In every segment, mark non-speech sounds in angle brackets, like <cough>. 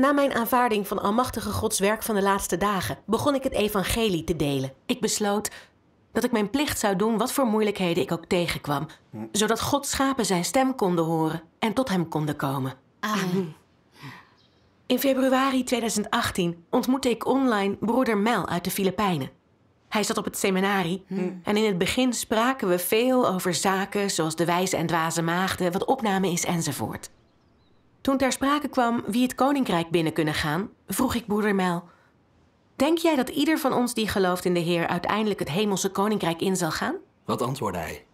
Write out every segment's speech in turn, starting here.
Na mijn aanvaarding van Almachtige Gods werk van de laatste dagen begon ik het Evangelie te delen. Ik besloot dat ik mijn plicht zou doen wat voor moeilijkheden ik ook tegenkwam, zodat Gods schapen zijn stem konden horen en tot hem konden komen. Amen. In februari 2018 ontmoette ik online broeder Mel uit de Filipijnen. Hij zat op het seminarie en in het begin spraken we veel over zaken zoals de wijze en dwaze maagden, wat opname is enzovoort. Toen ter sprake kwam wie het koninkrijk binnen kunnen gaan, vroeg ik broeder mel: Denk jij dat ieder van ons die gelooft in de Heer uiteindelijk het hemelse koninkrijk in zal gaan? Wat antwoordde hij?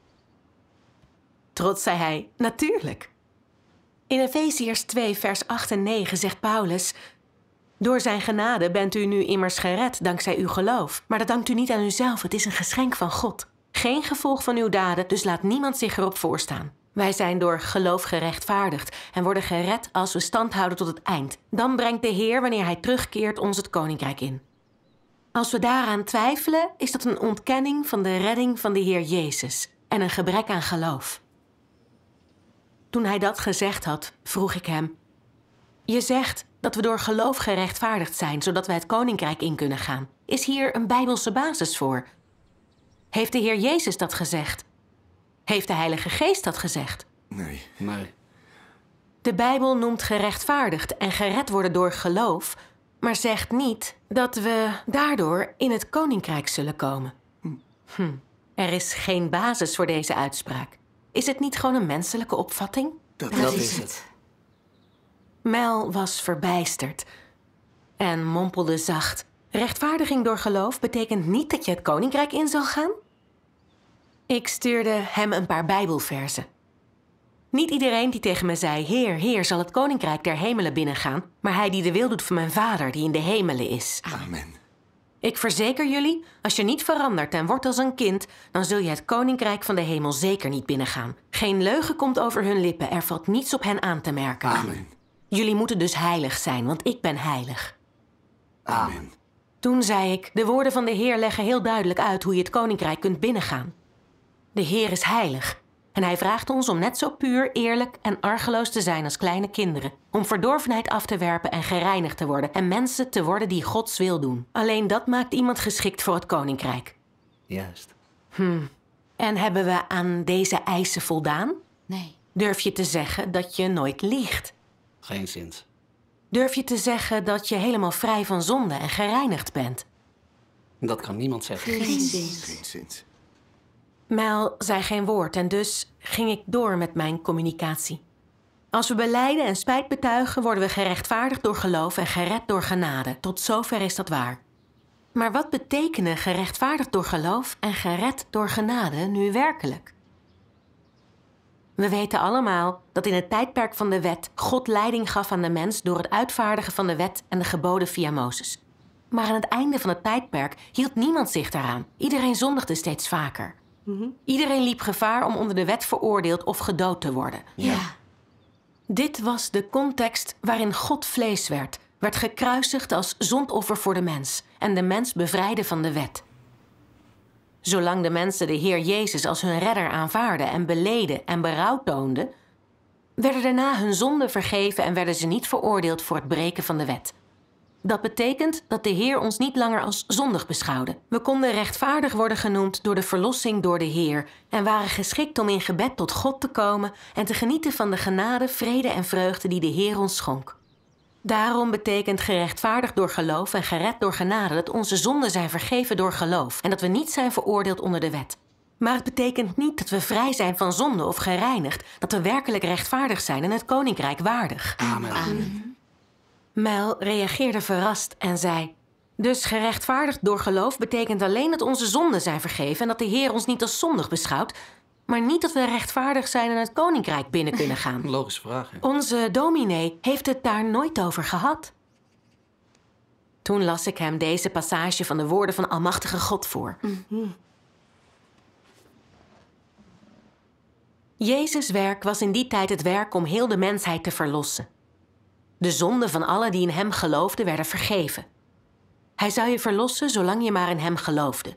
Trots zei hij, natuurlijk. In Efeziërs 2, vers 8 en 9 zegt Paulus... Door zijn genade bent u nu immers gered dankzij uw geloof. Maar dat dankt u niet aan uzelf, het is een geschenk van God. Geen gevolg van uw daden, dus laat niemand zich erop voorstaan. Wij zijn door geloof gerechtvaardigd en worden gered als we stand houden tot het eind. Dan brengt de Heer, wanneer Hij terugkeert, ons het koninkrijk in. Als we daaraan twijfelen, is dat een ontkenning van de redding van de Heer Jezus en een gebrek aan geloof. Toen hij dat gezegd had, vroeg ik hem: Je zegt dat we door geloof gerechtvaardigd zijn, zodat wij het koninkrijk in kunnen gaan. Is hier een Bijbelse basis voor? Heeft de Heer Jezus dat gezegd? Heeft de Heilige Geest dat gezegd? Nee. Nee. De Bijbel noemt gerechtvaardigd en gered worden door geloof, maar zegt niet dat we daardoor in het koninkrijk zullen komen. Hm. Er is geen basis voor deze uitspraak. Is het niet gewoon een menselijke opvatting? Dat, dat, is, is het. Mel was verbijsterd en mompelde zacht. Rechtvaardiging door geloof betekent niet dat je het koninkrijk in zal gaan? Ik stuurde hem een paar Bijbelverzen. Niet iedereen die tegen me zei: Heer, Heer, zal het koninkrijk der hemelen binnengaan, maar hij die de wil doet van mijn Vader die in de hemelen is. Amen. Ik verzeker jullie, als je niet verandert en wordt als een kind, dan zul je het koninkrijk van de hemel zeker niet binnengaan. Geen leugen komt over hun lippen, er valt niets op hen aan te merken. Amen. Jullie moeten dus heilig zijn, want ik ben heilig. Amen. Toen zei ik: De woorden van de Heer leggen heel duidelijk uit hoe je het koninkrijk kunt binnengaan. De Heer is heilig. En hij vraagt ons om net zo puur, eerlijk en argeloos te zijn als kleine kinderen. Om verdorvenheid af te werpen en gereinigd te worden. En mensen te worden die Gods wil doen. Alleen dat maakt iemand geschikt voor het koninkrijk. Juist. Hmm. En hebben we aan deze eisen voldaan? Nee. Durf je te zeggen dat je nooit liegt? Geen zins. Durf je te zeggen dat je helemaal vrij van zonde en gereinigd bent? Dat kan niemand zeggen. Geen zins. Geen Mel zei geen woord en dus ging ik door met mijn communicatie. Als we beleiden en spijt betuigen, worden we gerechtvaardigd door geloof en gered door genade. Tot zover is dat waar. Maar wat betekenen gerechtvaardigd door geloof en gered door genade nu werkelijk? We weten allemaal dat in het tijdperk van de wet God leiding gaf aan de mens door het uitvaardigen van de wet en de geboden via Mozes. Maar aan het einde van het tijdperk hield niemand zich daaraan. Iedereen zondigde steeds vaker. Mhm. Iedereen liep gevaar om onder de wet veroordeeld of gedood te worden. Ja. ja. Dit was de context waarin God vlees werd, werd gekruisigd als zondoffer voor de mens en de mens bevrijdde van de wet. Zolang de mensen de Heer Jezus als hun redder aanvaarden en beleden en berouw toonden, werden daarna hun zonden vergeven en werden ze niet veroordeeld voor het breken van de wet. Dat betekent dat de Heer ons niet langer als zondig beschouwde. We konden rechtvaardig worden genoemd door de verlossing door de Heer en waren geschikt om in gebed tot God te komen en te genieten van de genade, vrede en vreugde die de Heer ons schonk. Daarom betekent gerechtvaardigd door geloof en gered door genade dat onze zonden zijn vergeven door geloof en dat we niet zijn veroordeeld onder de wet. Maar het betekent niet dat we vrij zijn van zonde of gereinigd, dat we werkelijk rechtvaardig zijn en het koninkrijk waardig. Amen. Amen. Mel reageerde verrast en zei... Dus gerechtvaardigd door geloof betekent alleen dat onze zonden zijn vergeven... en dat de Heer ons niet als zondig beschouwt... maar niet dat we rechtvaardig zijn en het koninkrijk binnen kunnen gaan. <laughs> Logische vraag, hè? Onze dominee heeft het daar nooit over gehad. Toen las ik hem deze passage van de woorden van Almachtige God voor. Mhm. Jezus' werk was in die tijd het werk om heel de mensheid te verlossen. De zonden van alle die in hem geloofden werden vergeven. Hij zou je verlossen zolang je maar in hem geloofde.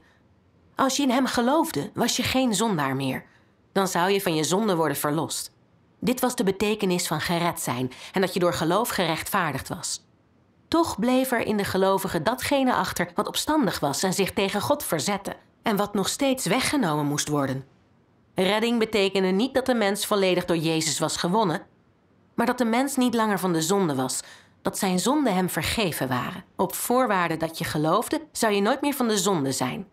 Als je in hem geloofde, was je geen zondaar meer. Dan zou je van je zonde worden verlost. Dit was de betekenis van gered zijn en dat je door geloof gerechtvaardigd was. Toch bleef er in de gelovigen datgene achter wat opstandig was en zich tegen God verzette en wat nog steeds weggenomen moest worden. Redding betekende niet dat de mens volledig door Jezus was gewonnen, maar dat de mens niet langer van de zonde was, dat zijn zonden hem vergeven waren. Op voorwaarde dat je geloofde, zou je nooit meer van de zonde zijn.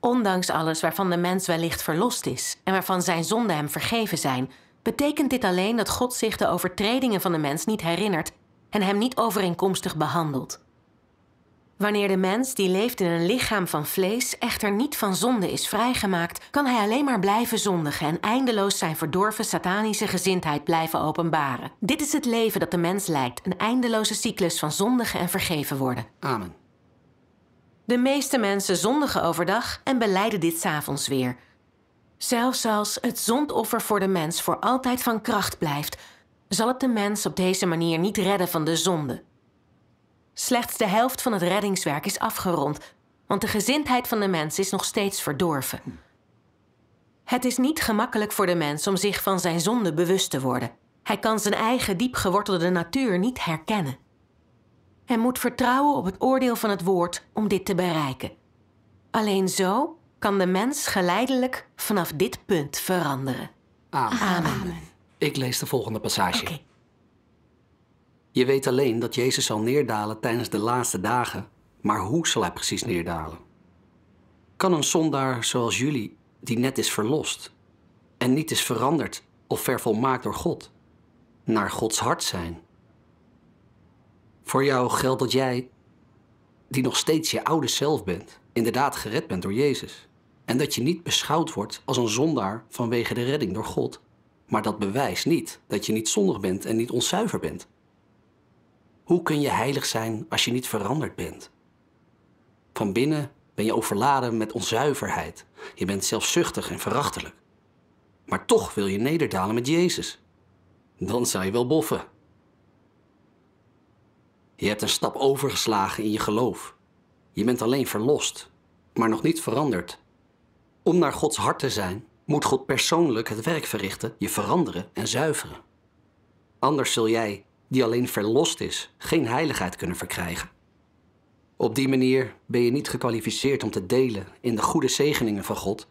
Ondanks alles waarvan de mens wellicht verlost is en waarvan zijn zonden hem vergeven zijn, betekent dit alleen dat God zich de overtredingen van de mens niet herinnert en hem niet overeenkomstig behandelt. Wanneer de mens die leeft in een lichaam van vlees echter niet van zonde is vrijgemaakt, kan hij alleen maar blijven zondigen en eindeloos zijn verdorven satanische gezindheid blijven openbaren. Dit is het leven dat de mens lijkt, een eindeloze cyclus van zondigen en vergeven worden. Amen. De meeste mensen zondigen overdag en beleiden dit s'avonds weer. Zelfs als het zondoffer voor de mens voor altijd van kracht blijft, zal het de mens op deze manier niet redden van de zonde. Slechts de helft van het reddingswerk is afgerond, want de gezindheid van de mens is nog steeds verdorven. Het is niet gemakkelijk voor de mens om zich van zijn zonde bewust te worden. Hij kan zijn eigen diepgewortelde natuur niet herkennen. Hij moet vertrouwen op het oordeel van het woord om dit te bereiken. Alleen zo kan de mens geleidelijk vanaf dit punt veranderen. Amen. Ik lees de volgende passage. Je weet alleen dat Jezus zal neerdalen tijdens de laatste dagen, maar hoe zal hij precies neerdalen? Kan een zondaar zoals jullie, die net is verlost en niet is veranderd of vervolmaakt door God, naar Gods hart zijn? Voor jou geldt dat jij, die nog steeds je oude zelf bent, inderdaad gered bent door Jezus. En dat je niet beschouwd wordt als een zondaar vanwege de redding door God. Maar dat bewijst niet dat je niet zondig bent en niet onzuiver bent. Hoe kun je heilig zijn als je niet veranderd bent? Van binnen ben je overladen met onzuiverheid. Je bent zelfzuchtig en verachtelijk. Maar toch wil je nederdalen met Jezus. Dan zou je wel boffen. Je hebt een stap overgeslagen in je geloof. Je bent alleen verlost, maar nog niet veranderd. Om naar Gods hart te zijn, moet God persoonlijk het werk verrichten, je veranderen en zuiveren. Anders zul jij die alleen verlost is, geen heiligheid kunnen verkrijgen. Op die manier ben je niet gekwalificeerd om te delen in de goede zegeningen van God,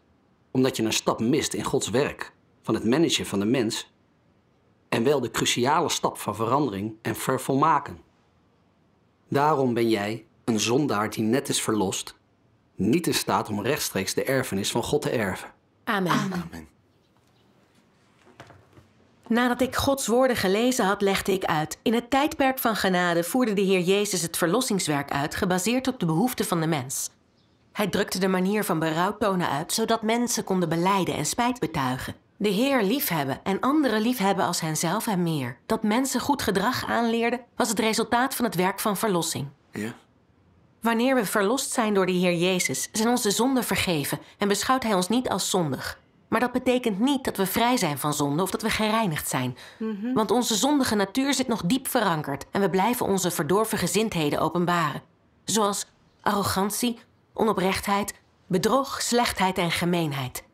omdat je een stap mist in Gods werk, van het managen van de mens, en wel de cruciale stap van verandering en vervolmaken. Daarom ben jij, een zondaar die net is verlost, niet in staat om rechtstreeks de erfenis van God te erven. Amen. Amen. Nadat ik Gods woorden gelezen had, legde ik uit. In het tijdperk van genade voerde de Heer Jezus het verlossingswerk uit, gebaseerd op de behoeften van de mens. Hij drukte de manier van tonen uit, zodat mensen konden beleiden en spijt betuigen. De Heer liefhebben en anderen liefhebben als henzelf en meer. Dat mensen goed gedrag aanleerden, was het resultaat van het werk van verlossing. Ja. Wanneer we verlost zijn door de Heer Jezus, zijn onze zonden vergeven en beschouwt Hij ons niet als zondig. Maar dat betekent niet dat we vrij zijn van zonde of dat we gereinigd zijn. Mhm. Want onze zondige natuur zit nog diep verankerd en we blijven onze verdorven gezindheden openbaren. Zoals arrogantie, onoprechtheid, bedrog, slechtheid en gemeenheid.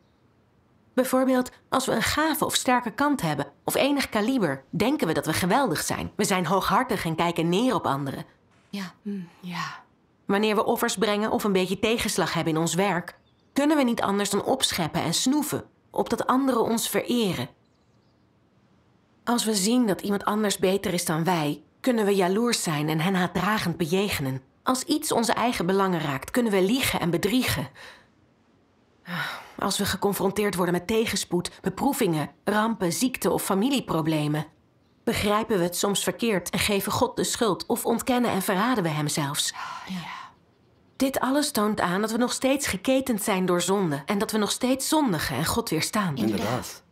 Bijvoorbeeld, als we een gave of sterke kant hebben, of enig kaliber, denken we dat we geweldig zijn. We zijn hooghartig en kijken neer op anderen. Ja, ja. Wanneer we offers brengen of een beetje tegenslag hebben in ons werk, kunnen we niet anders dan opscheppen en snoeven, opdat anderen ons vereren. Als we zien dat iemand anders beter is dan wij, kunnen we jaloers zijn en hen haatdragend bejegenen. Als iets onze eigen belangen raakt, kunnen we liegen en bedriegen. Als we geconfronteerd worden met tegenspoed, beproevingen, rampen, ziekte of familieproblemen, begrijpen we het soms verkeerd en geven God de schuld of ontkennen en verraden we hem zelfs. Dit alles toont aan dat we nog steeds geketend zijn door zonde. En dat we nog steeds zondigen en God weerstaan. Inderdaad.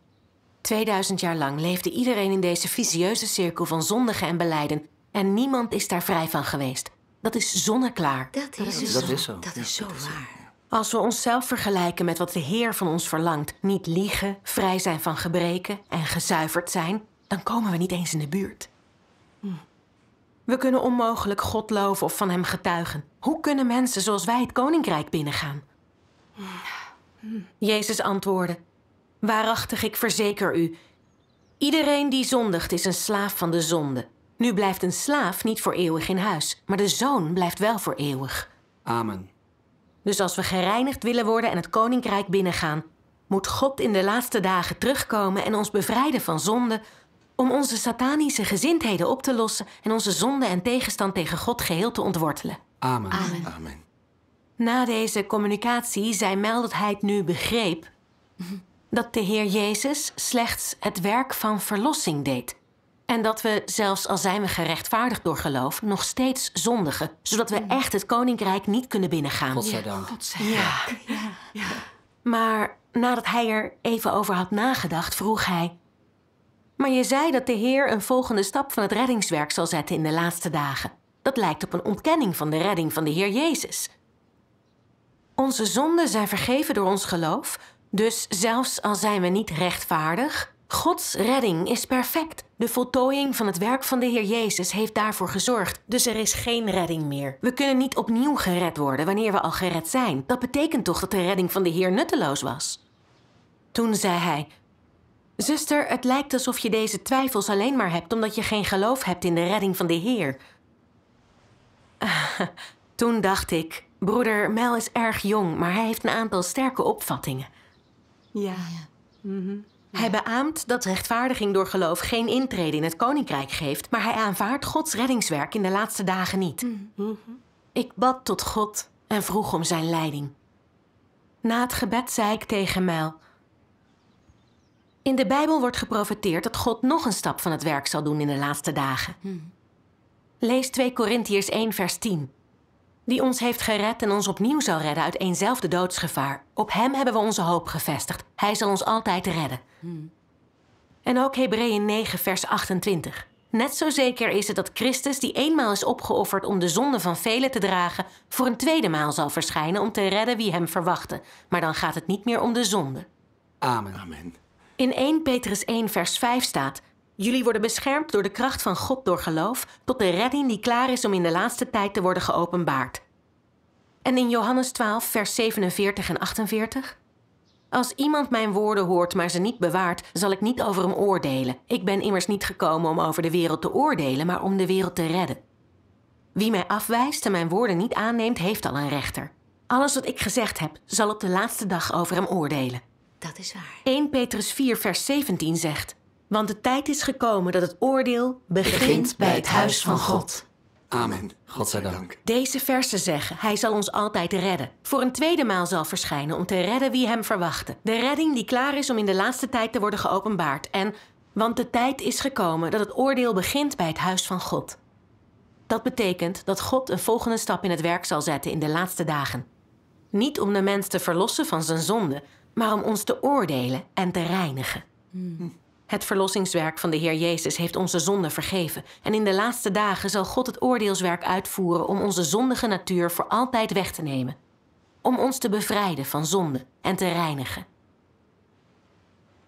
2000 jaar lang leefde iedereen in deze vicieuze cirkel van zondigen en beleiden. En niemand is daar vrij van geweest. Dat is zonneklaar. Dat is, zo. Dat is zo. Dat is zo waar. Als we onszelf vergelijken met wat de Heer van ons verlangt, niet liegen, vrij zijn van gebreken en gezuiverd zijn, dan komen we niet eens in de buurt. We kunnen onmogelijk God loven of van hem getuigen. Hoe kunnen mensen zoals wij het koninkrijk binnengaan? Jezus antwoordde: Waarachtig, ik verzeker u. Iedereen die zondigt is een slaaf van de zonde. Nu blijft een slaaf niet voor eeuwig in huis, maar de zoon blijft wel voor eeuwig. Amen. Dus als we gereinigd willen worden en het koninkrijk binnengaan, moet God in de laatste dagen terugkomen en ons bevrijden van zonde, om onze satanische gezindheden op te lossen en onze zonde en tegenstand tegen God geheel te ontwortelen. Amen. Amen. Amen. Na deze communicatie hij het nu begreep dat de Heer Jezus slechts het werk van verlossing deed. En dat we, zelfs al zijn we gerechtvaardigd door geloof, nog steeds zondigen, zodat we mm. echt het koninkrijk niet kunnen binnengaan. Godzijdank. Godzijdank. Ja. Ja. ja. Maar nadat hij er even over had nagedacht, vroeg hij: maar je zei dat de Heer een volgende stap van het reddingswerk zal zetten in de laatste dagen. Dat lijkt op een ontkenning van de redding van de Heer Jezus. Onze zonden zijn vergeven door ons geloof, dus zelfs al zijn we niet rechtvaardig, Gods redding is perfect. De voltooiing van het werk van de Heer Jezus heeft daarvoor gezorgd, dus er is geen redding meer. We kunnen niet opnieuw gered worden wanneer we al gered zijn. Dat betekent toch dat de redding van de Heer nutteloos was? Toen zei hij: Zuster, het lijkt alsof je deze twijfels alleen maar hebt omdat je geen geloof hebt in de redding van de Heer. <laughs> Toen dacht ik, broeder Mel is erg jong, maar hij heeft een aantal sterke opvattingen. Ja. Mhm. Hij beaamt dat rechtvaardiging door geloof geen intrede in het koninkrijk geeft, maar hij aanvaardt Gods reddingswerk in de laatste dagen niet. Mhm. Ik bad tot God en vroeg om zijn leiding. Na het gebed zei ik tegen Mel. In de Bijbel wordt geprofeteerd dat God nog een stap van het werk zal doen in de laatste dagen. Hmm. Lees 2 Korintiërs 1, vers 10. Die ons heeft gered en ons opnieuw zal redden uit eenzelfde doodsgevaar. Op hem hebben we onze hoop gevestigd. Hij zal ons altijd redden. Hmm. En ook Hebreeën 9, vers 28. Net zo zeker is het dat Christus, die eenmaal is opgeofferd om de zonde van velen te dragen, voor een tweede maal zal verschijnen om te redden wie hem verwachten. Maar dan gaat het niet meer om de zonde. Amen. Amen. In 1 Petrus 1, vers 5 staat: Jullie worden beschermd door de kracht van God door geloof, tot de redding die klaar is om in de laatste tijd te worden geopenbaard. En in Johannes 12, vers 47 en 48? Als iemand mijn woorden hoort, maar ze niet bewaart, zal ik niet over hem oordelen. Ik ben immers niet gekomen om over de wereld te oordelen, maar om de wereld te redden. Wie mij afwijst en mijn woorden niet aanneemt, heeft al een rechter. Alles wat ik gezegd heb, zal op de laatste dag over hem oordelen. Dat is waar. 1 Petrus 4, vers 17 zegt... Want de tijd is gekomen dat het oordeel begint, bij het huis van God. Amen. Godzijdank. Deze versen zeggen, hij zal ons altijd redden. Voor een tweede maal zal verschijnen om te redden wie hem verwachten. De redding die klaar is om in de laatste tijd te worden geopenbaard. En, want de tijd is gekomen dat het oordeel begint bij het huis van God. Dat betekent dat God een volgende stap in het werk zal zetten in de laatste dagen. Niet om de mens te verlossen van zijn zonde, maar om ons te oordelen en te reinigen. Hmm. Het verlossingswerk van de Heer Jezus heeft onze zonden vergeven. En in de laatste dagen zal God het oordeelswerk uitvoeren om onze zondige natuur voor altijd weg te nemen. Om ons te bevrijden van zonde en te reinigen.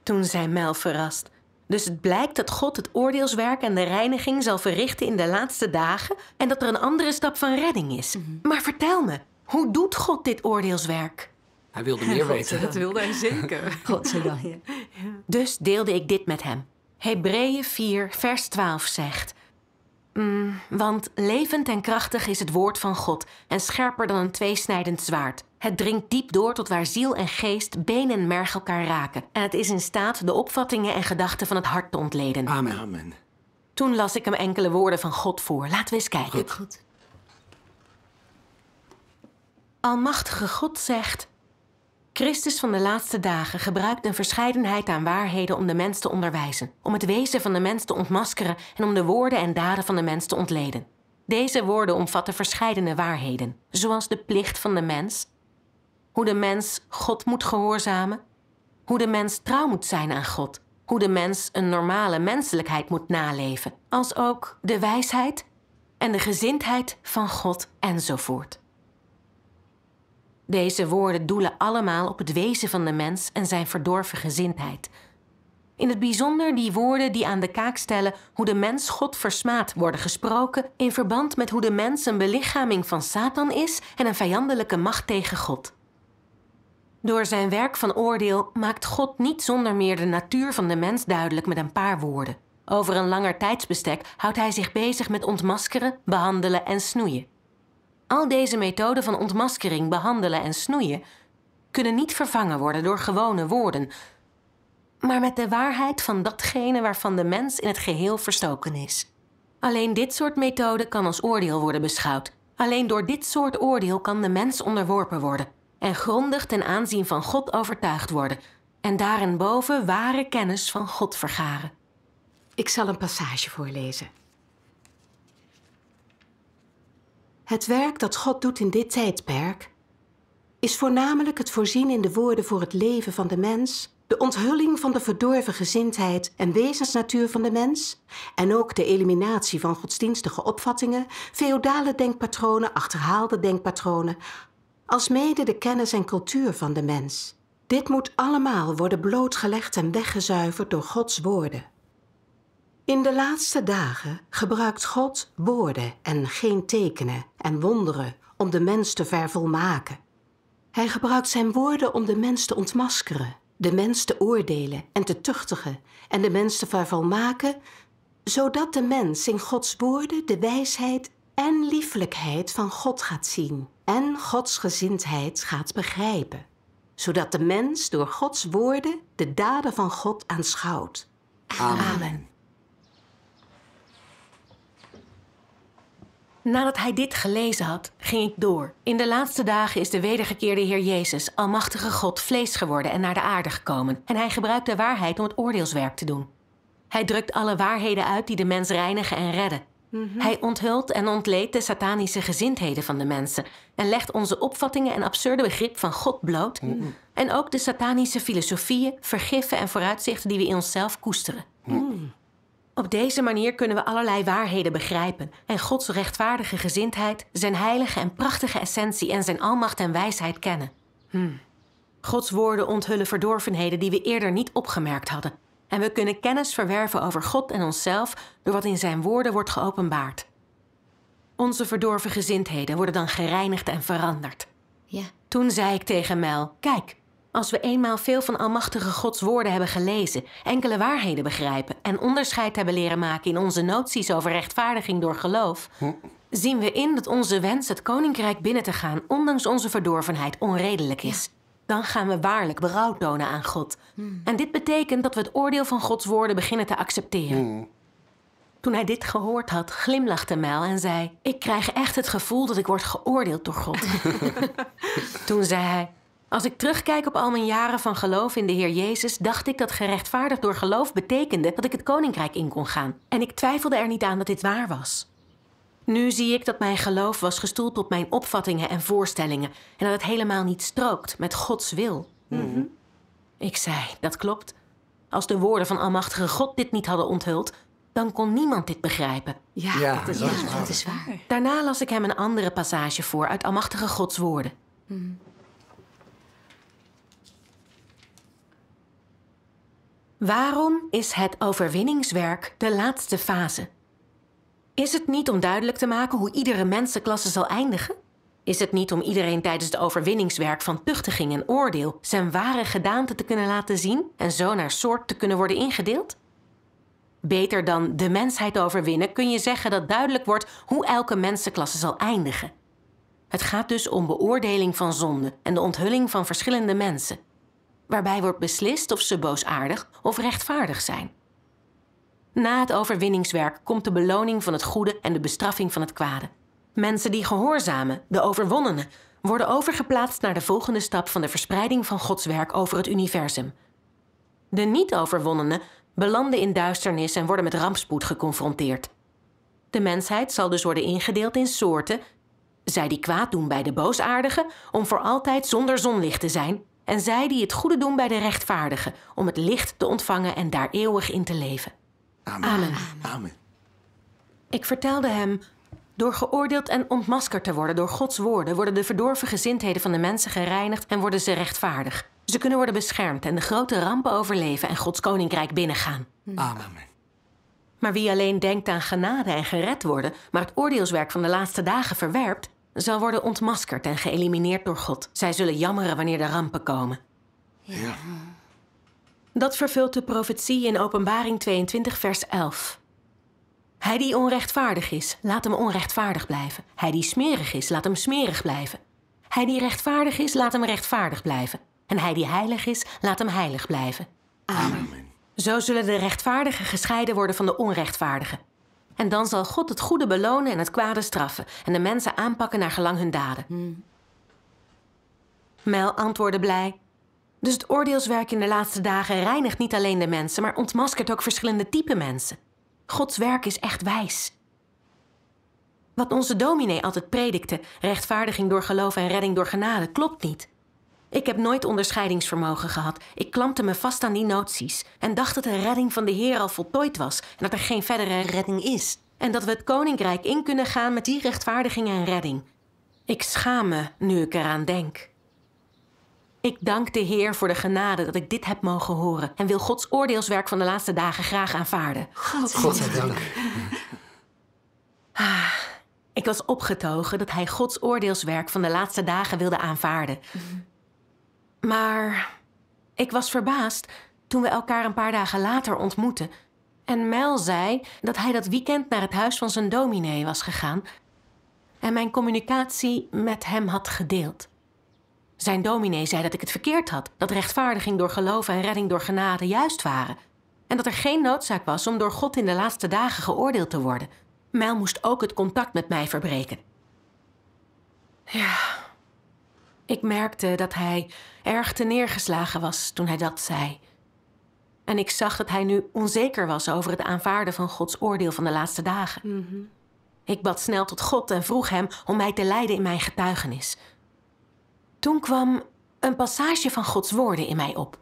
Toen zei Mel verrast. Dus het blijkt dat God het oordeelswerk en de reiniging zal verrichten in de laatste dagen en dat er een andere stap van redding is. Mhm. Maar vertel me, hoe doet God dit oordeelswerk? Hij wilde meer <laughs> weten. Dat wilde hij zeker. <laughs> Godzijdank, Dus deelde ik dit met hem. Hebreeën 4, vers 12 zegt... Mm, want levend en krachtig is het woord van God en scherper dan een tweesnijdend zwaard. Het dringt diep door tot waar ziel en geest, been en merg elkaar raken. En het is in staat de opvattingen en gedachten van het hart te ontleden. Amen. Amen. Toen las ik hem enkele woorden van God voor. Laten we eens kijken. Goed. Goed. Almachtige God zegt... Christus van de laatste dagen gebruikt een verscheidenheid aan waarheden om de mens te onderwijzen, om het wezen van de mens te ontmaskeren en om de woorden en daden van de mens te ontleden. Deze woorden omvatten verscheidene waarheden, zoals de plicht van de mens, hoe de mens God moet gehoorzamen, hoe de mens trouw moet zijn aan God, hoe de mens een normale menselijkheid moet naleven, als ook de wijsheid en de gezindheid van God enzovoort. Deze woorden doelen allemaal op het wezen van de mens en zijn verdorven gezindheid. In het bijzonder die woorden die aan de kaak stellen hoe de mens God versmaat worden gesproken in verband met hoe de mens een belichaming van Satan is en een vijandelijke macht tegen God. Door zijn werk van oordeel maakt God niet zonder meer de natuur van de mens duidelijk met een paar woorden. Over een langer tijdsbestek houdt hij zich bezig met ontmaskeren, behandelen en snoeien. Al deze methoden van ontmaskering, behandelen en snoeien kunnen niet vervangen worden door gewone woorden, maar met de waarheid van datgene waarvan de mens in het geheel verstoken is. Alleen dit soort methode kan als oordeel worden beschouwd. Alleen door dit soort oordeel kan de mens onderworpen worden en grondig ten aanzien van God overtuigd worden en daarenboven ware kennis van God vergaren. Ik zal een passage voorlezen. Het werk dat God doet in dit tijdperk is voornamelijk het voorzien in de woorden voor het leven van de mens, de onthulling van de verdorven gezindheid en wezensnatuur van de mens en ook de eliminatie van godsdienstige opvattingen, feodale denkpatronen, achterhaalde denkpatronen, alsmede de kennis en cultuur van de mens. Dit moet allemaal worden blootgelegd en weggezuiverd door Gods woorden. In de laatste dagen gebruikt God woorden en geen tekenen en wonderen om de mens te vervolmaken. Hij gebruikt zijn woorden om de mens te ontmaskeren, de mens te oordelen en te tuchtigen en de mens te vervolmaken, zodat de mens in Gods woorden de wijsheid en liefelijkheid van God gaat zien en Gods gezindheid gaat begrijpen, zodat de mens door Gods woorden de daden van God aanschouwt. Amen. Amen. Nadat hij dit gelezen had, ging ik door. In de laatste dagen is de wedergekeerde Heer Jezus, Almachtige God, vlees geworden en naar de aarde gekomen. En hij gebruikt de waarheid om het oordeelswerk te doen. Hij drukt alle waarheden uit die de mens reinigen en redden. Mhm. Hij onthult en ontleedt de satanische gezindheden van de mensen en legt onze opvattingen en absurde begrip van God bloot. Mhm. En ook de satanische filosofieën, vergiffen en vooruitzichten die we in onszelf koesteren. Mhm. Op deze manier kunnen we allerlei waarheden begrijpen en Gods rechtvaardige gezindheid, zijn heilige en prachtige essentie en zijn almacht en wijsheid kennen. Hmm. Gods woorden onthullen verdorvenheden die we eerder niet opgemerkt hadden. En we kunnen kennis verwerven over God en onszelf door wat in zijn woorden wordt geopenbaard. Onze verdorven gezindheden worden dan gereinigd en veranderd. Ja. Toen zei ik tegen Mel: Kijk, als we eenmaal veel van Almachtige Gods woorden hebben gelezen, enkele waarheden begrijpen en onderscheid hebben leren maken in onze noties over rechtvaardiging door geloof, hm. zien we in dat onze wens het koninkrijk binnen te gaan, ondanks onze verdorvenheid, onredelijk is. Dan gaan we waarlijk berouw tonen aan God. Hm. En dit betekent dat we het oordeel van Gods woorden beginnen te accepteren. Hm. Toen hij dit gehoord had, glimlachte Mel en zei: Ik krijg echt het gevoel dat ik word geoordeeld door God. <laughs> Toen zei hij: als ik terugkijk op al mijn jaren van geloof in de Heer Jezus, dacht ik dat gerechtvaardigd door geloof betekende dat ik het koninkrijk in kon gaan. En ik twijfelde er niet aan dat dit waar was. Nu zie ik dat mijn geloof was gestoeld op mijn opvattingen en voorstellingen en dat het helemaal niet strookt met Gods wil. Mhm. Ik zei, dat klopt. Als de woorden van Almachtige God dit niet hadden onthuld, dan kon niemand dit begrijpen. Ja, ja dat, is, waar. Daarna las ik hem een andere passage voor uit Almachtige Gods woorden. Mhm. Waarom is het overwinningswerk de laatste fase? Is het niet om duidelijk te maken hoe iedere mensenklasse zal eindigen? Is het niet om iedereen tijdens het overwinningswerk van tuchtiging en oordeel zijn ware gedaante te kunnen laten zien en zo naar soort te kunnen worden ingedeeld? Beter dan de mensheid overwinnen kun je zeggen dat duidelijk wordt hoe elke mensenklasse zal eindigen. Het gaat dus om beoordeling van zonde en de onthulling van verschillende mensen waarbij wordt beslist of ze boosaardig of rechtvaardig zijn. Na het overwinningswerk komt de beloning van het goede en de bestraffing van het kwade. Mensen die gehoorzamen, de overwonnenen, worden overgeplaatst naar de volgende stap van de verspreiding van Gods werk over het universum. De niet-overwonnenen belanden in duisternis en worden met rampspoed geconfronteerd. De mensheid zal dus worden ingedeeld in soorten, zij die kwaad doen bij de boosaardigen om voor altijd zonder zonlicht te zijn, en zij die het goede doen bij de rechtvaardigen, om het licht te ontvangen en daar eeuwig in te leven. Amen. Amen. Amen. Ik vertelde hem, door geoordeeld en ontmaskerd te worden door Gods woorden, worden de verdorven gezindheden van de mensen gereinigd en worden ze rechtvaardig. Ze kunnen worden beschermd en de grote rampen overleven en Gods koninkrijk binnengaan. Amen. Maar wie alleen denkt aan genade en gered worden, maar het oordeelswerk van de laatste dagen verwerpt, zal worden ontmaskerd en geëlimineerd door God. Zij zullen jammeren wanneer de rampen komen. Ja. Dat vervult de profetie in Openbaring 22, vers 11. Hij die onrechtvaardig is, laat hem onrechtvaardig blijven. Hij die smerig is, laat hem smerig blijven. Hij die rechtvaardig is, laat hem rechtvaardig blijven. En hij die heilig is, laat hem heilig blijven. Amen. Amen. Zo zullen de rechtvaardigen gescheiden worden van de onrechtvaardigen. En dan zal God het goede belonen en het kwade straffen en de mensen aanpakken naar gelang hun daden. Hmm. Mel antwoordde blij. Dus het oordeelswerk in de laatste dagen reinigt niet alleen de mensen, maar ontmaskert ook verschillende type mensen. Gods werk is echt wijs. Wat onze dominee altijd predikte, rechtvaardiging door geloof en redding door genade, klopt niet. Ik heb nooit onderscheidingsvermogen gehad. Ik klampte me vast aan die noties en dacht dat de redding van de Heer al voltooid was en dat er geen verdere redding is. En dat we het koninkrijk in kunnen gaan met die rechtvaardiging en redding. Ik schaam me nu ik eraan denk. Ik dank de Heer voor de genade dat ik dit heb mogen horen en wil Gods oordeelswerk van de laatste dagen graag aanvaarden. God, Godzijdank. Ah, ik was opgetogen dat hij Gods oordeelswerk van de laatste dagen wilde aanvaarden. Mhm. Maar ik was verbaasd toen we elkaar een paar dagen later ontmoetten. En Mel zei dat hij dat weekend naar het huis van zijn dominee was gegaan en mijn communicatie met hem had gedeeld. Zijn dominee zei dat ik het verkeerd had, dat rechtvaardiging door geloof en redding door genade juist waren en dat er geen noodzaak was om door God in de laatste dagen geoordeeld te worden. Mel moest ook het contact met mij verbreken. Ja, ik merkte dat hij erg te neergeslagen was toen hij dat zei. En ik zag dat hij nu onzeker was over het aanvaarden van Gods oordeel van de laatste dagen. Mhm. Ik bad snel tot God en vroeg hem om mij te leiden in mijn getuigenis. Toen kwam een passage van Gods woorden in mij op.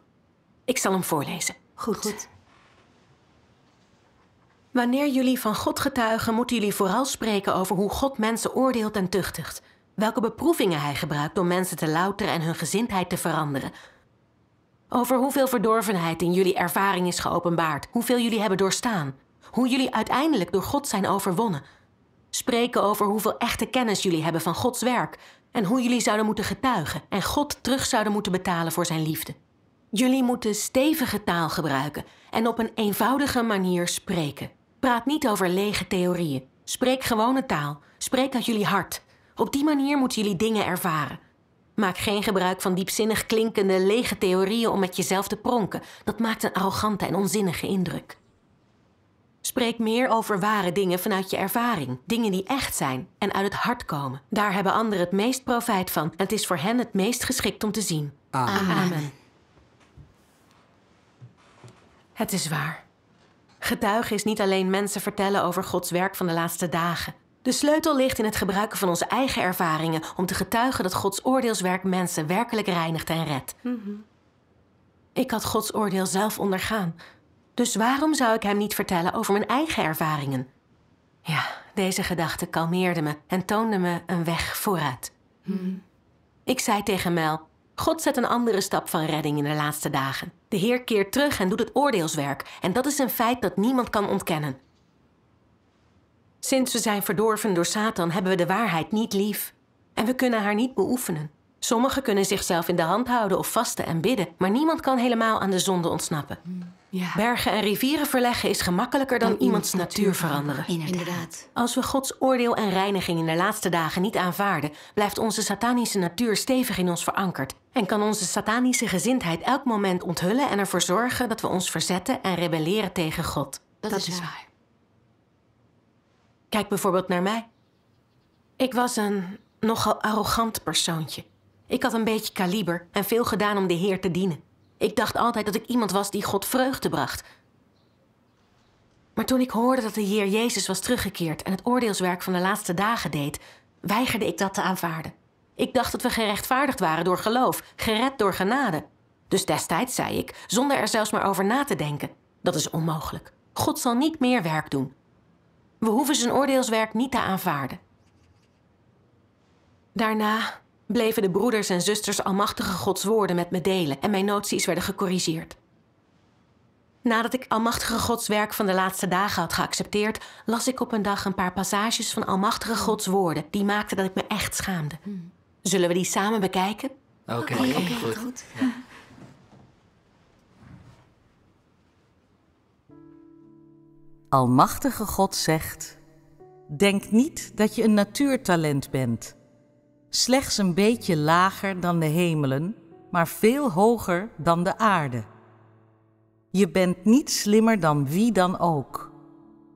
Ik zal hem voorlezen. Goed. Goed. Wanneer jullie van God getuigen, moeten jullie vooral spreken over hoe God mensen oordeelt en tuchtigt welke beproevingen hij gebruikt om mensen te louteren en hun gezindheid te veranderen. Over hoeveel verdorvenheid in jullie ervaring is geopenbaard, hoeveel jullie hebben doorstaan, hoe jullie uiteindelijk door God zijn overwonnen. Spreken over hoeveel echte kennis jullie hebben van Gods werk en hoe jullie zouden moeten getuigen en God terug zouden moeten betalen voor zijn liefde. Jullie moeten stevige taal gebruiken en op een eenvoudige manier spreken. Praat niet over lege theorieën. Spreek gewone taal. Spreek uit jullie hart. Op die manier moeten jullie dingen ervaren. Maak geen gebruik van diepzinnig klinkende, lege theorieën om met jezelf te pronken. Dat maakt een arrogante en onzinnige indruk. Spreek meer over ware dingen vanuit je ervaring. Dingen die echt zijn en uit het hart komen. Daar hebben anderen het meest profijt van en het is voor hen het meest geschikt om te zien. Amen. Amen. Het is waar. Getuigen is niet alleen mensen vertellen over Gods werk van de laatste dagen. De sleutel ligt in het gebruiken van onze eigen ervaringen om te getuigen dat Gods oordeelswerk mensen werkelijk reinigt en redt. Mhm. Ik had Gods oordeel zelf ondergaan, dus waarom zou ik hem niet vertellen over mijn eigen ervaringen? Ja, deze gedachte kalmeerde me en toonde me een weg vooruit. Mhm. Ik zei tegen Mel: God zet een andere stap van redding in de laatste dagen. De Heer keert terug en doet het oordeelswerk. En dat is een feit dat niemand kan ontkennen. Sinds we zijn verdorven door Satan hebben we de waarheid niet lief. En we kunnen haar niet beoefenen. Sommigen kunnen zichzelf in de hand houden of vasten en bidden, maar niemand kan helemaal aan de zonde ontsnappen. Mm, ja. Bergen en rivieren verleggen is gemakkelijker dan, iemands natuur veranderen. Inderdaad. Als we Gods oordeel en reiniging in de laatste dagen niet aanvaarden, blijft onze satanische natuur stevig in ons verankerd en kan onze satanische gezindheid elk moment onthullen en ervoor zorgen dat we ons verzetten en rebelleren tegen God. dat is waar. Kijk bijvoorbeeld naar mij. Ik was een nogal arrogant persoontje. Ik had een beetje kaliber en veel gedaan om de Heer te dienen. Ik dacht altijd dat ik iemand was die God vreugde bracht. Maar toen ik hoorde dat de Heer Jezus was teruggekeerd en het oordeelswerk van de laatste dagen deed, weigerde ik dat te aanvaarden. Ik dacht dat we gerechtvaardigd waren door geloof, gered door genade. Dus destijds zei ik, zonder er zelfs maar over na te denken: dat is onmogelijk. God zal niet meer werk doen. We hoeven zijn oordeelswerk niet te aanvaarden. Daarna bleven de broeders en zusters almachtige Gods woorden met me delen en mijn noties werden gecorrigeerd. Nadat ik almachtige Gods werk van de laatste dagen had geaccepteerd, las ik op een dag een paar passages van almachtige Gods woorden die maakten dat ik me echt schaamde. Hmm. Zullen we die samen bekijken? Oké, okay. goed. goed. Ja. Almachtige God zegt: Denk niet dat je een natuurtalent bent, slechts een beetje lager dan de hemelen, maar veel hoger dan de aarde. Je bent niet slimmer dan wie dan ook.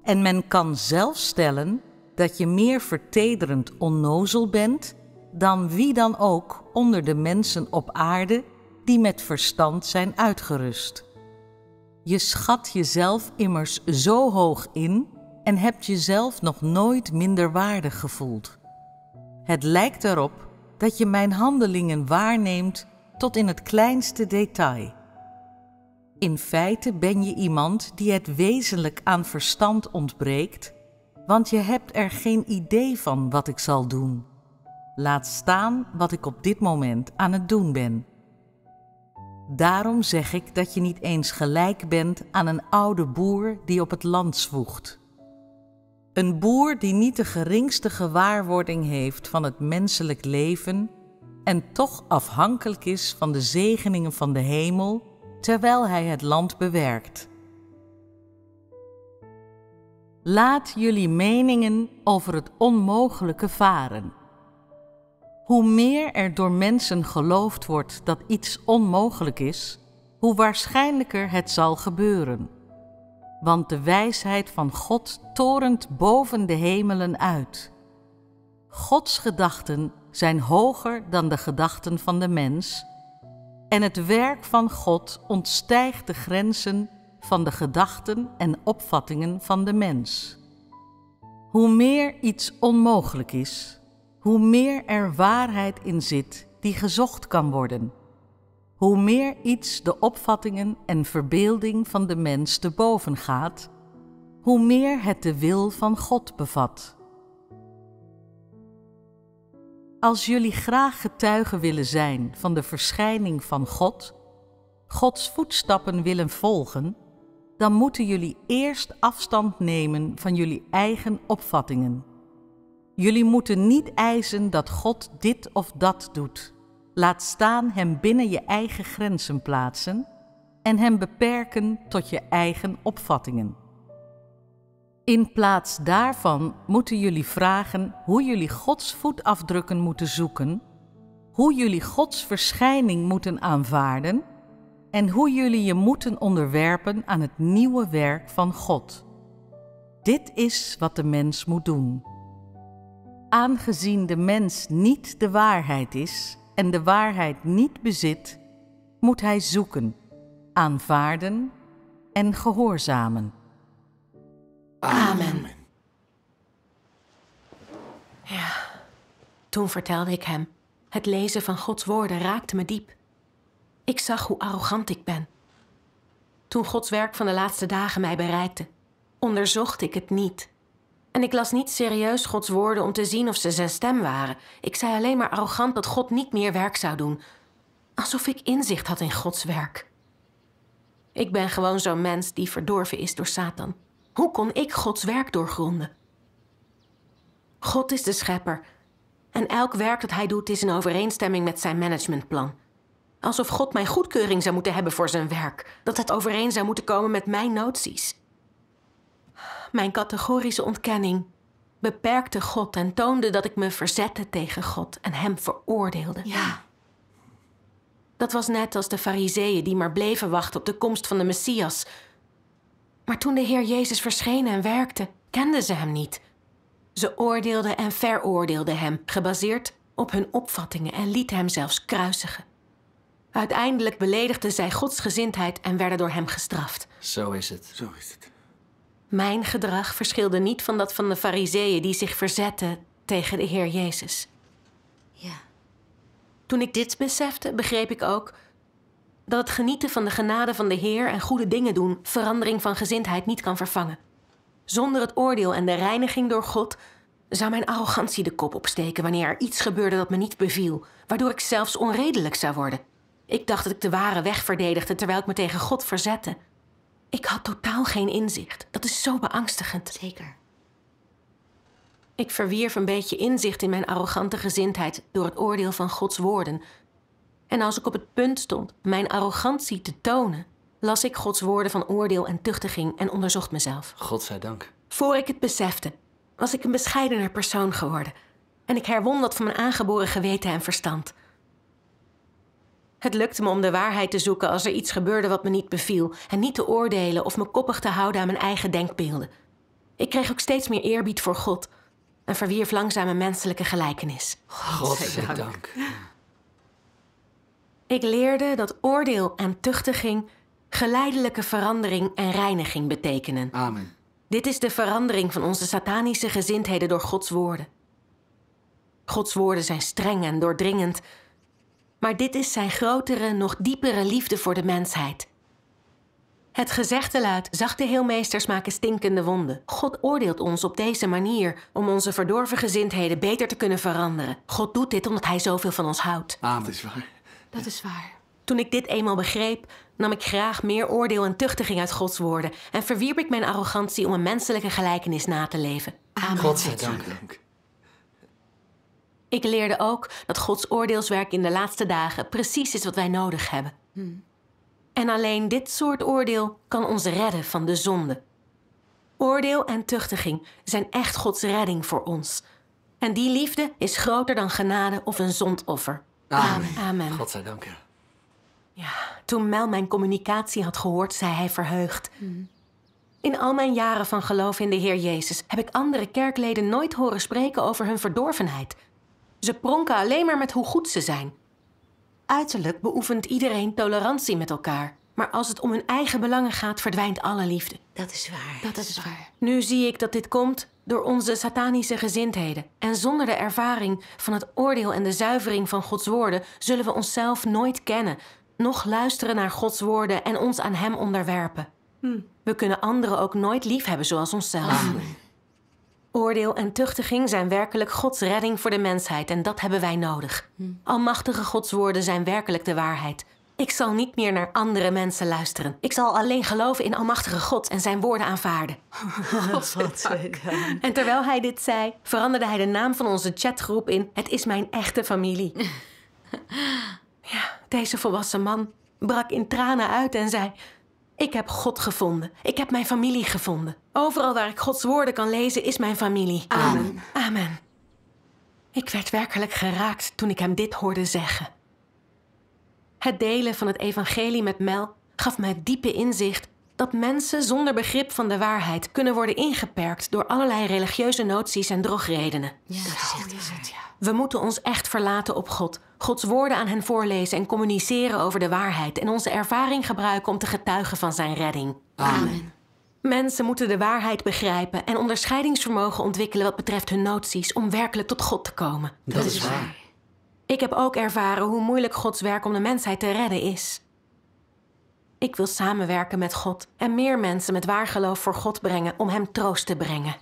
En men kan zelf stellen dat je meer vertederend onnozel bent dan wie dan ook onder de mensen op aarde die met verstand zijn uitgerust. Je schat jezelf immers zo hoog in en hebt jezelf nog nooit minder waardig gevoeld. Het lijkt erop dat je mijn handelingen waarneemt tot in het kleinste detail. In feite ben je iemand die het wezenlijk aan verstand ontbreekt, want je hebt er geen idee van wat ik zal doen. Laat staan wat ik op dit moment aan het doen ben. Daarom zeg ik dat je niet eens gelijk bent aan een oude boer die op het land zwoegt. Een boer die niet de geringste gewaarwording heeft van het menselijk leven en toch afhankelijk is van de zegeningen van de hemel terwijl hij het land bewerkt. Laat jullie meningen over het onmogelijke varen. Hoe meer er door mensen geloofd wordt dat iets onmogelijk is, hoe waarschijnlijker het zal gebeuren. Want de wijsheid van God torent boven de hemelen uit. Gods gedachten zijn hoger dan de gedachten van de mens, en het werk van God ontstijgt de grenzen van de gedachten en opvattingen van de mens. Hoe meer iets onmogelijk is, hoe meer er waarheid in zit die gezocht kan worden. Hoe meer iets de opvattingen en verbeelding van de mens te boven gaat, hoe meer het de wil van God bevat. Als jullie graag getuigen willen zijn van de verschijning van God, Gods voetstappen willen volgen, dan moeten jullie eerst afstand nemen van jullie eigen opvattingen. Jullie moeten niet eisen dat God dit of dat doet. Laat staan hem binnen je eigen grenzen plaatsen en hem beperken tot je eigen opvattingen. In plaats daarvan moeten jullie vragen hoe jullie Gods voetafdrukken moeten zoeken, hoe jullie Gods verschijning moeten aanvaarden en hoe jullie je moeten onderwerpen aan het nieuwe werk van God. Dit is wat de mens moet doen. Aangezien de mens niet de waarheid is en de waarheid niet bezit, moet hij zoeken, aanvaarden en gehoorzamen. Amen. Ja, toen vertelde ik hem. Het lezen van Gods woorden raakte me diep. Ik zag hoe arrogant ik ben. Toen Gods werk van de laatste dagen mij bereikte, onderzocht ik het niet. En ik las niet serieus Gods woorden om te zien of ze zijn stem waren. Ik zei alleen maar arrogant dat God niet meer werk zou doen. Alsof ik inzicht had in Gods werk. Ik ben gewoon zo'n mens die verdorven is door Satan. Hoe kon ik Gods werk doorgronden? God is de schepper. En elk werk dat hij doet is in overeenstemming met zijn managementplan. Alsof God mijn goedkeuring zou moeten hebben voor zijn werk. Dat het overeen zou moeten komen met mijn noties. Mijn categorische ontkenning beperkte God en toonde dat ik me verzette tegen God en hem veroordeelde. Ja. Dat was net als de fariseeën die maar bleven wachten op de komst van de Messias. Maar toen de Heer Jezus verscheen en werkte, kenden ze hem niet. Ze oordeelden en veroordeelden hem, gebaseerd op hun opvattingen en lieten hem zelfs kruisigen. Uiteindelijk beledigden zij Gods gezindheid en werden door hem gestraft. Zo is het. Zo is het. Mijn gedrag verschilde niet van dat van de fariseeën die zich verzetten tegen de Heer Jezus. Ja. Toen ik dit besefte, begreep ik ook dat het genieten van de genade van de Heer en goede dingen doen verandering van gezindheid niet kan vervangen. Zonder het oordeel en de reiniging door God zou mijn arrogantie de kop opsteken wanneer er iets gebeurde dat me niet beviel, waardoor ik zelfs onredelijk zou worden. Ik dacht dat ik de ware weg verdedigde terwijl ik me tegen God verzette. Ik had totaal geen inzicht. Dat is zo beangstigend. Zeker. Ik verwierf een beetje inzicht in mijn arrogante gezindheid door het oordeel van Gods woorden. En als ik op het punt stond mijn arrogantie te tonen, las ik Gods woorden van oordeel en tuchtiging en onderzocht mezelf. Godzijdank. Voor ik het besefte, was ik een bescheidener persoon geworden. En ik herwon dat van mijn aangeboren geweten en verstand. Het lukte me om de waarheid te zoeken als er iets gebeurde wat me niet beviel en niet te oordelen of me koppig te houden aan mijn eigen denkbeelden. Ik kreeg ook steeds meer eerbied voor God en verwierf langzame menselijke gelijkenis. Godzijdank. Ik leerde dat oordeel en tuchtiging geleidelijke verandering en reiniging betekenen. Amen. Dit is de verandering van onze satanische gezindheden door Gods woorden. Gods woorden zijn streng en doordringend, maar dit is zijn grotere, nog diepere liefde voor de mensheid. Het gezegde luidt, zachte heelmeesters maken stinkende wonden. God oordeelt ons op deze manier om onze verdorven gezindheden beter te kunnen veranderen. God doet dit omdat hij zoveel van ons houdt. Amen. Ah, dat is waar. Dat is waar. Toen ik dit eenmaal begreep, nam ik graag meer oordeel en tuchtiging uit Gods woorden en verwierp ik mijn arrogantie om een menselijke gelijkenis na te leven. Amen. zij dank. Ik leerde ook dat Gods oordeelswerk in de laatste dagen precies is wat wij nodig hebben. Hmm. En alleen dit soort oordeel kan ons redden van de zonde. Oordeel en tuchtiging zijn echt Gods redding voor ons. En die liefde is groter dan genade of een zondoffer. Amen. Ah, amen. Godzijdank. Ja, toen Mel mijn communicatie had gehoord, zei hij verheugd. Hmm. In al mijn jaren van geloof in de Heer Jezus heb ik andere kerkleden nooit horen spreken over hun verdorvenheid. Ze pronken alleen maar met hoe goed ze zijn. Uiterlijk beoefent iedereen tolerantie met elkaar. Maar als het om hun eigen belangen gaat, verdwijnt alle liefde. Dat is waar. Dat, is waar. Nu zie ik dat dit komt door onze satanische gezindheden. En zonder de ervaring van het oordeel en de zuivering van Gods woorden zullen we onszelf nooit kennen, nog luisteren naar Gods woorden en ons aan Hem onderwerpen. Hm. We kunnen anderen ook nooit lief hebben zoals onszelf. Oordeel en tuchtiging zijn werkelijk Gods redding voor de mensheid en dat hebben wij nodig. Hm. Almachtige Gods woorden zijn werkelijk de waarheid. Ik zal niet meer naar andere mensen luisteren. Ik zal alleen geloven in Almachtige God en zijn woorden aanvaarden. <laughs> en terwijl hij dit zei, veranderde hij de naam van onze chatgroep in Het is mijn echte familie. <laughs> ja, deze volwassen man brak in tranen uit en zei... Ik heb God gevonden. Ik heb mijn familie gevonden. Overal waar ik Gods woorden kan lezen, is mijn familie. Amen. Amen. Ik werd werkelijk geraakt toen ik hem dit hoorde zeggen. Het delen van het evangelie met Mel gaf mij diepe inzicht dat mensen zonder begrip van de waarheid kunnen worden ingeperkt door allerlei religieuze noties en drogredenen. Ja, dat is echt is ja. We moeten ons echt verlaten op God, Gods woorden aan hen voorlezen en communiceren over de waarheid en onze ervaring gebruiken om te getuigen van zijn redding. Amen. Mensen moeten de waarheid begrijpen en onderscheidingsvermogen ontwikkelen wat betreft hun noties om werkelijk tot God te komen. dat is waar. Ik heb ook ervaren hoe moeilijk Gods werk om de mensheid te redden is. Ik wil samenwerken met God en meer mensen met waar geloof voor God brengen om hem troost te brengen.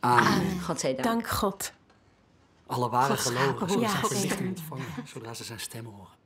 Amen. Godzijdank. Dank God. Alle ware gelovigen zullen zich verlichting ontvangen zodra ze zijn stem horen.